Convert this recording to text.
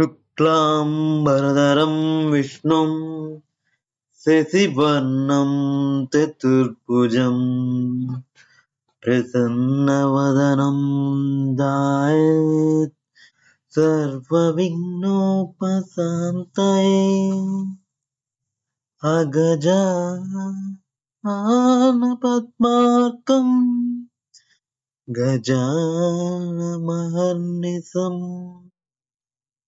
शुक्लाम्बरधरं विष्णुं शशिवर्णं चतुर्भुजं प्रसन्नवदनं दायेत् सर्वविघ्नोपशान्तये अगजा पद्मार्कम् गजानमहर्निशम्